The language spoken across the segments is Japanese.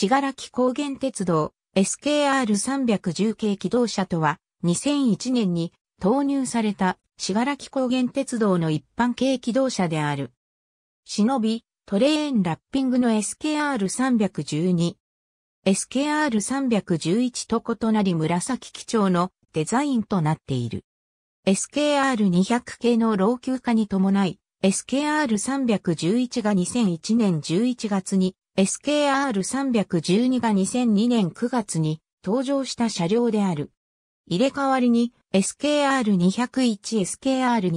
信楽高原鉄道 SKR310 系機動車とは2001年に投入された信楽高原鉄道の一般系機動車である。忍び、トレーンラッピングの SKR312。SKR311 と異なり紫基調のデザインとなっている。SKR200 系の老朽化に伴い、SKR311 が2001年11月に SKR312 が2002年9月に登場した車両である。入れ替わりに SKR201、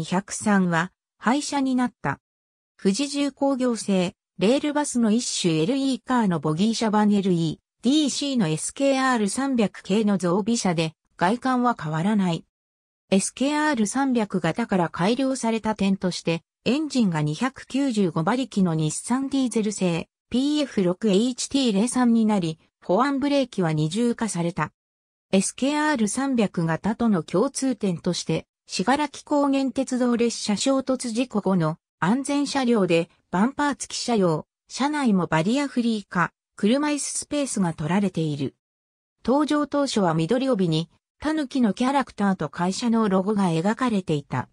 SKR203 は廃車になった。富士重工業製、レールバスの一種 LE カーのボギー車版 LE、DC の SKR300 系の増備車で外観は変わらない。SKR300 型から改良された点として、エンジンが295馬力の日産ディーゼル製、PF6HT03 になり、保安ブレーキは二重化された。SKR300 型との共通点として、しがらき高原鉄道列車衝突事故後の安全車両でバンパー付き車両、車内もバリアフリー化、車椅子スペースが取られている。登場当初は緑帯に、タヌキのキャラクターと会社のロゴが描かれていた。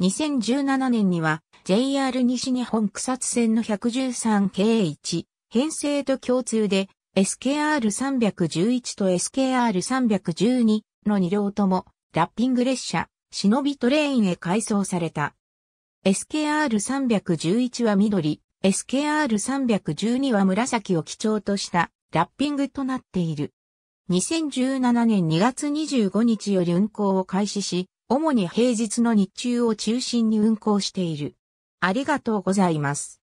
2017年には JR 西日本草津線の 113K1、編成と共通で、SKR311 と SKR312 の2両とも、ラッピング列車、忍びトレインへ改装された。SKR311 は緑、SKR312 は紫を基調としたラッピングとなっている。2017年2月25日より運行を開始し、主に平日の日中を中心に運行している。ありがとうございます。